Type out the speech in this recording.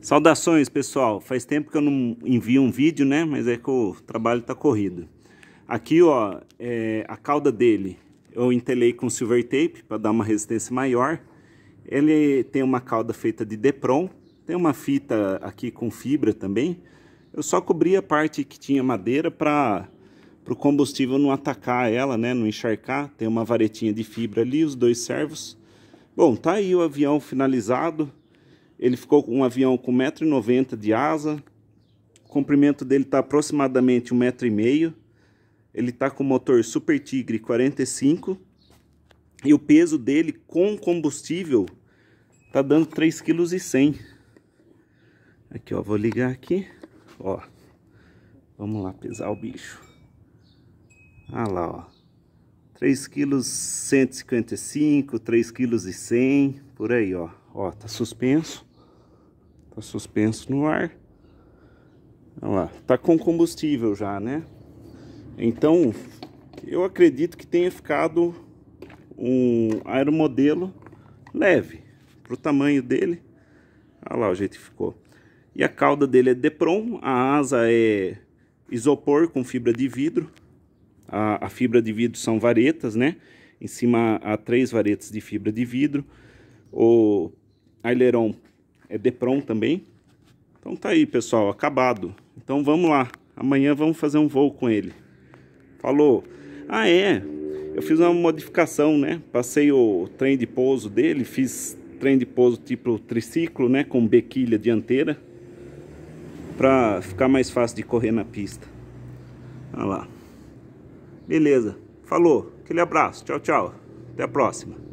Saudações, pessoal. Faz tempo que eu não envio um vídeo, né? Mas é que o trabalho tá corrido. Aqui, ó, é a cauda dele eu entelei com silver tape para dar uma resistência maior. Ele tem uma cauda feita de Depron, tem uma fita aqui com fibra também. Eu só cobri a parte que tinha madeira para o combustível não atacar ela, né? Não encharcar. Tem uma varetinha de fibra ali, os dois servos. Bom, tá aí o avião finalizado. Ele ficou com um avião com 1,90m de asa. O comprimento dele está aproximadamente 1,5m. Ele está com motor Super Tigre 45. E o peso dele com combustível está dando 3,1 kg. Aqui, ó, vou ligar aqui. Ó. Vamos lá pesar o bicho. Ah lá, ó. 3,155 kg, 3,1 kg, por aí, ó. Ó, tá suspenso. Tá suspenso no ar. Olha lá, tá com combustível já, né? Então, eu acredito que tenha ficado um aeromodelo leve pro tamanho dele. Olha lá o jeito que ficou. E a cauda dele é Depron, a asa é isopor com fibra de vidro. A, a fibra de vidro são varetas, né? Em cima há três varetas de fibra de vidro. O aileron é Depron também. Então tá aí, pessoal, acabado. Então vamos lá. Amanhã vamos fazer um voo com ele. Falou. Ah, é. Eu fiz uma modificação, né? Passei o trem de pouso dele, fiz trem de pouso tipo triciclo, né? Com bequilha dianteira. Pra ficar mais fácil de correr na pista. Olha lá. Beleza. Falou. Aquele abraço. Tchau, tchau. Até a próxima.